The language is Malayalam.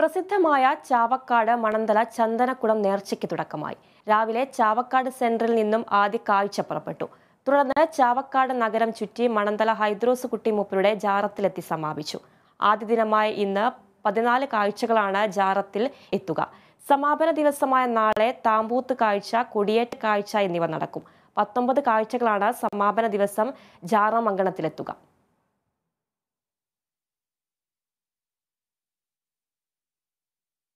പ്രസിദ്ധമായ ചാവക്കാട് മണന്തല ചന്ദനക്കുടം നേർച്ചയ്ക്ക് തുടക്കമായി രാവിലെ ചാവക്കാട് സെൻട്രൽ നിന്നും ആദ്യ കാഴ്ച പുറപ്പെട്ടു തുടർന്ന് ചാവക്കാട് നഗരം ചുറ്റി മണന്തല ഹൈദ്രോസ് കുട്ടി മൂപ്പരുടെ ജാറത്തിലെത്തി സമാപിച്ചു ആദ്യ ദിനമായ ഇന്ന് പതിനാല് കാഴ്ചകളാണ് ജാറത്തിൽ എത്തുക സമാപന ദിവസമായ നാളെ താമ്പൂത്ത് കാഴ്ച കൊടിയേറ്റ് കാഴ്ച എന്നിവ നടക്കും പത്തൊമ്പത് കാഴ്ചകളാണ് സമാപന ദിവസം ജാറമംഗണത്തിലെത്തുക